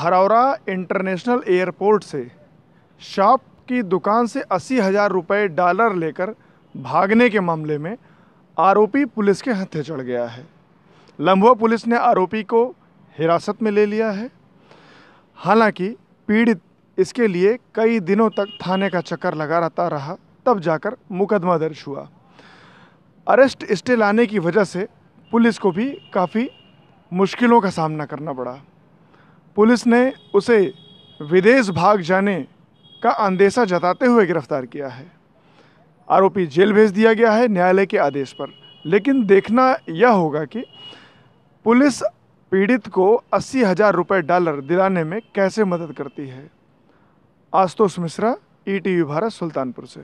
Haraura international airport से shop की दुकान से अस्सी हज़ार रुपये डॉलर लेकर भागने के मामले में आरोपी पुलिस के हाथे चढ़ गया है लम्बुआ पुलिस ने आरोपी को हिरासत में ले लिया है हालांकि पीड़ित इसके लिए कई दिनों तक थाने का चक्कर लगा रहता रहा तब जाकर मुकदमा दर्ज हुआ अरेस्ट स्टे लाने की वजह से पुलिस को भी काफ़ी मुश्किलों का सामना करना पड़ा पुलिस ने उसे विदेश भाग जाने का अंदेशा जताते हुए गिरफ्तार किया है आरोपी जेल भेज दिया गया है न्यायालय के आदेश पर लेकिन देखना यह होगा कि पुलिस पीड़ित को अस्सी हज़ार रुपये डॉलर दिलाने में कैसे मदद करती है Ashutosh Mishra E e T Bharat Sultanpur से